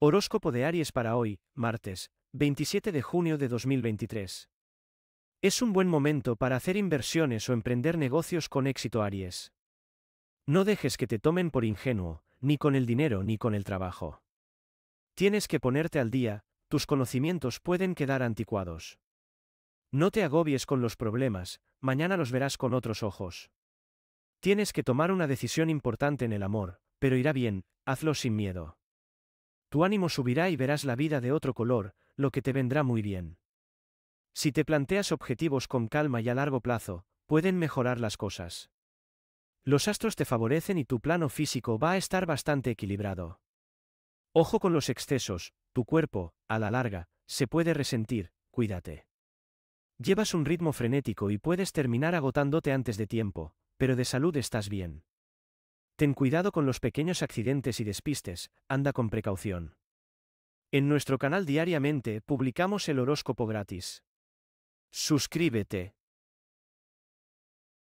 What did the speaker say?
Horóscopo de Aries para hoy, martes, 27 de junio de 2023. Es un buen momento para hacer inversiones o emprender negocios con éxito Aries. No dejes que te tomen por ingenuo, ni con el dinero ni con el trabajo. Tienes que ponerte al día, tus conocimientos pueden quedar anticuados. No te agobies con los problemas, mañana los verás con otros ojos. Tienes que tomar una decisión importante en el amor, pero irá bien, hazlo sin miedo. Tu ánimo subirá y verás la vida de otro color, lo que te vendrá muy bien. Si te planteas objetivos con calma y a largo plazo, pueden mejorar las cosas. Los astros te favorecen y tu plano físico va a estar bastante equilibrado. Ojo con los excesos, tu cuerpo, a la larga, se puede resentir, cuídate. Llevas un ritmo frenético y puedes terminar agotándote antes de tiempo, pero de salud estás bien. Ten cuidado con los pequeños accidentes y despistes, anda con precaución. En nuestro canal diariamente publicamos el horóscopo gratis. Suscríbete.